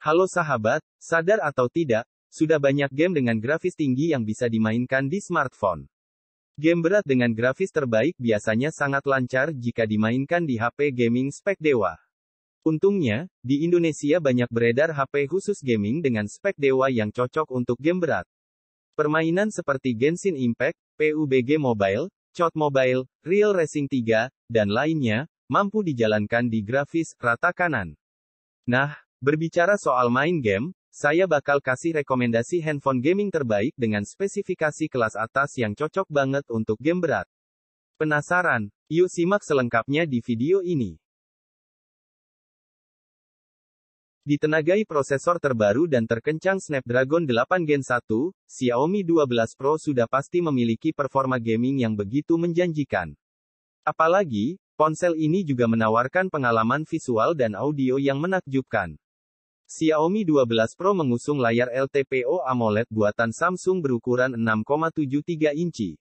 Halo sahabat, sadar atau tidak, sudah banyak game dengan grafis tinggi yang bisa dimainkan di smartphone. Game berat dengan grafis terbaik biasanya sangat lancar jika dimainkan di HP gaming spek dewa. Untungnya, di Indonesia banyak beredar HP khusus gaming dengan spek dewa yang cocok untuk game berat. Permainan seperti Genshin Impact, PUBG Mobile, COD Mobile, Real Racing 3, dan lainnya, mampu dijalankan di grafis rata kanan. Nah, Berbicara soal main game, saya bakal kasih rekomendasi handphone gaming terbaik dengan spesifikasi kelas atas yang cocok banget untuk game berat. Penasaran? Yuk simak selengkapnya di video ini. Ditenagai prosesor terbaru dan terkencang Snapdragon 8 Gen 1, Xiaomi 12 Pro sudah pasti memiliki performa gaming yang begitu menjanjikan. Apalagi, ponsel ini juga menawarkan pengalaman visual dan audio yang menakjubkan. Xiaomi 12 Pro mengusung layar LTPO AMOLED buatan Samsung berukuran 6,73 inci.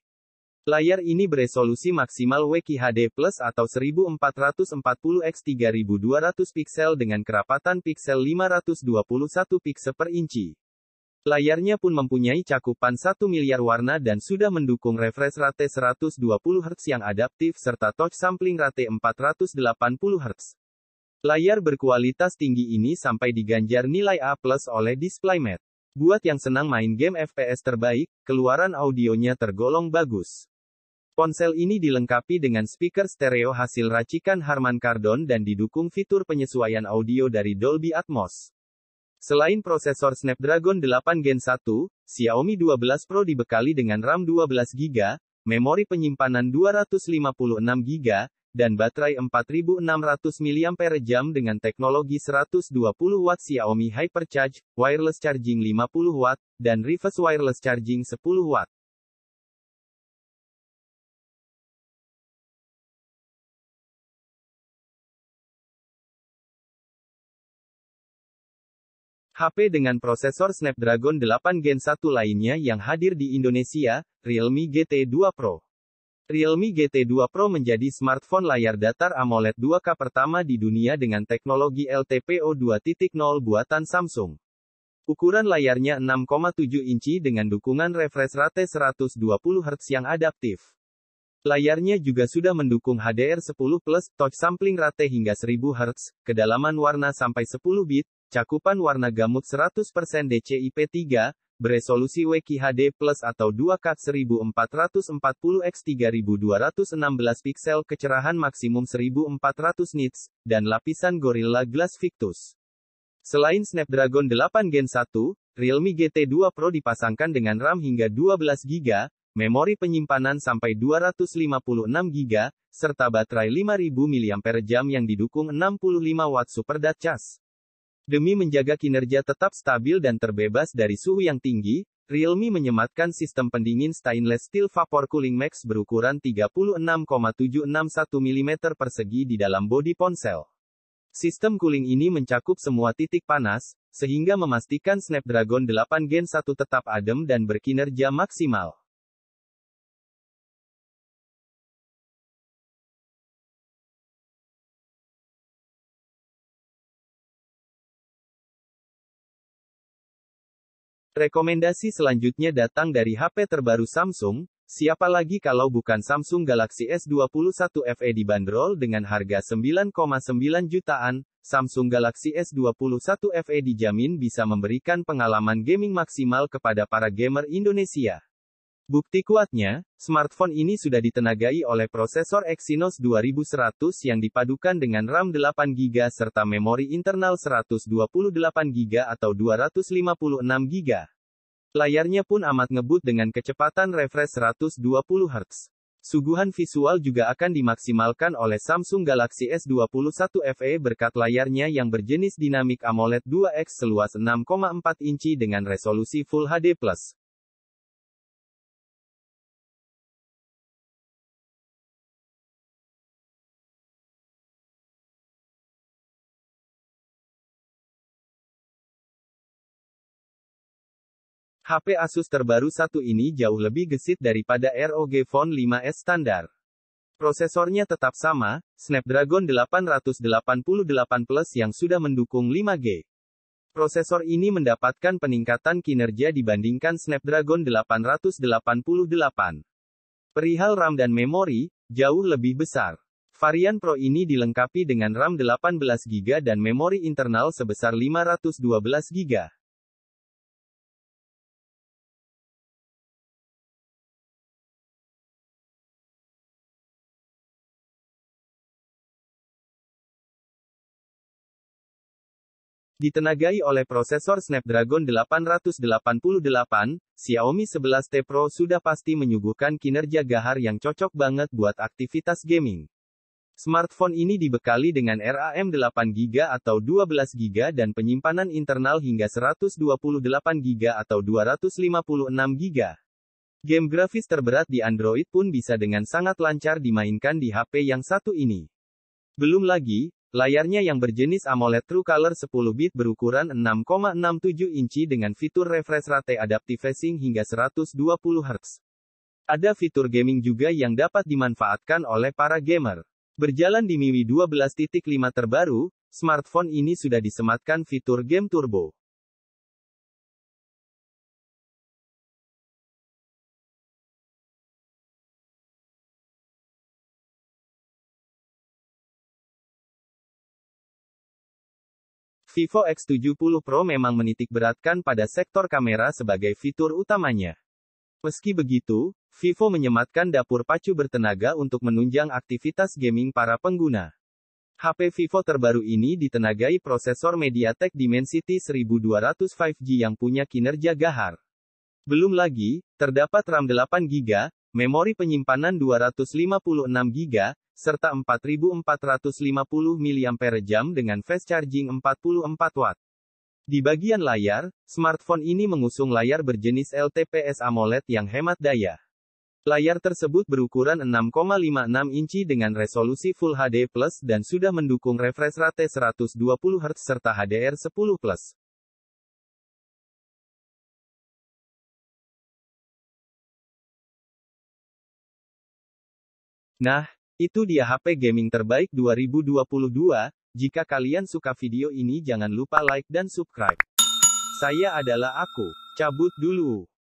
Layar ini beresolusi maksimal WQHD atau 1440x3200 piksel dengan kerapatan piksel 521 piksel per inci. Layarnya pun mempunyai cakupan 1 miliar warna dan sudah mendukung refresh rate 120 Hz yang adaptif serta touch sampling rate 480 Hz. Layar berkualitas tinggi ini sampai diganjar nilai A+ oleh DisplayMate. Buat yang senang main game FPS terbaik, keluaran audionya tergolong bagus. Ponsel ini dilengkapi dengan speaker stereo hasil racikan Harman Kardon dan didukung fitur penyesuaian audio dari Dolby Atmos. Selain prosesor Snapdragon 8 Gen 1, Xiaomi 12 Pro dibekali dengan RAM 12 GB, memori penyimpanan 256 GB, dan baterai 4600 mAh dengan teknologi 120 Watt Xiaomi Hypercharge, wireless charging 50 Watt, dan reverse wireless charging 10 Watt. HP dengan prosesor Snapdragon 8 Gen 1 lainnya yang hadir di Indonesia, Realme GT2 Pro. Realme GT2 Pro menjadi smartphone layar datar AMOLED 2K pertama di dunia dengan teknologi LTPO 2.0 buatan Samsung. Ukuran layarnya 6,7 inci dengan dukungan refresh rate 120 Hz yang adaptif. Layarnya juga sudah mendukung HDR 10 plus, touch sampling rate hingga 1000 Hz, kedalaman warna sampai 10 bit, cakupan warna gamut 100% DCI-P3, beresolusi WQHD Plus atau 2K 1440x3216 piksel kecerahan maksimum 1400 nits, dan lapisan Gorilla Glass Victus. Selain Snapdragon 8 Gen 1, Realme GT2 Pro dipasangkan dengan RAM hingga 12GB, memori penyimpanan sampai 256GB, serta baterai 5000 mAh yang didukung 65 w Super Dot Charge. Demi menjaga kinerja tetap stabil dan terbebas dari suhu yang tinggi, Realme menyematkan sistem pendingin stainless steel vapor cooling max berukuran 36,761 mm persegi di dalam bodi ponsel. Sistem cooling ini mencakup semua titik panas, sehingga memastikan Snapdragon 8 Gen 1 tetap adem dan berkinerja maksimal. Rekomendasi selanjutnya datang dari HP terbaru Samsung, siapa lagi kalau bukan Samsung Galaxy S21 FE dibanderol dengan harga 9,9 jutaan, Samsung Galaxy S21 FE dijamin bisa memberikan pengalaman gaming maksimal kepada para gamer Indonesia. Bukti kuatnya, smartphone ini sudah ditenagai oleh prosesor Exynos 2100 yang dipadukan dengan RAM 8GB serta memori internal 128GB atau 256GB. Layarnya pun amat ngebut dengan kecepatan refresh 120Hz. Suguhan visual juga akan dimaksimalkan oleh Samsung Galaxy S21 FE berkat layarnya yang berjenis dinamik AMOLED 2X seluas 6,4 inci dengan resolusi Full HD+. HP Asus terbaru satu ini jauh lebih gesit daripada ROG Phone 5S standar. Prosesornya tetap sama, Snapdragon 888 Plus yang sudah mendukung 5G. Prosesor ini mendapatkan peningkatan kinerja dibandingkan Snapdragon 888. Perihal RAM dan memori, jauh lebih besar. Varian Pro ini dilengkapi dengan RAM 18GB dan memori internal sebesar 512GB. Ditenagai oleh prosesor Snapdragon 888, Xiaomi 11T Pro sudah pasti menyuguhkan kinerja gahar yang cocok banget buat aktivitas gaming. Smartphone ini dibekali dengan RAM 8GB atau 12GB dan penyimpanan internal hingga 128GB atau 256GB. Game grafis terberat di Android pun bisa dengan sangat lancar dimainkan di HP yang satu ini. Belum lagi, Layarnya yang berjenis AMOLED True Color 10 bit berukuran 6,67 inci dengan fitur refresh rate adaptive facing hingga 120 Hz. Ada fitur gaming juga yang dapat dimanfaatkan oleh para gamer. Berjalan di MIUI 12.5 terbaru, smartphone ini sudah disematkan fitur game turbo. Vivo X70 Pro memang menitik beratkan pada sektor kamera sebagai fitur utamanya. Meski begitu, Vivo menyematkan dapur pacu bertenaga untuk menunjang aktivitas gaming para pengguna. HP Vivo terbaru ini ditenagai prosesor MediaTek Dimensity 1200 5G yang punya kinerja gahar. Belum lagi, terdapat RAM 8GB, memori penyimpanan 256 GB, serta 4450 mAh dengan fast charging 44 w Di bagian layar, smartphone ini mengusung layar berjenis LTPS AMOLED yang hemat daya. Layar tersebut berukuran 6,56 inci dengan resolusi Full HD dan sudah mendukung refresh rate 120 Hz serta HDR10+. Nah, itu dia HP gaming terbaik 2022. Jika kalian suka video ini jangan lupa like dan subscribe. Saya adalah aku. Cabut dulu.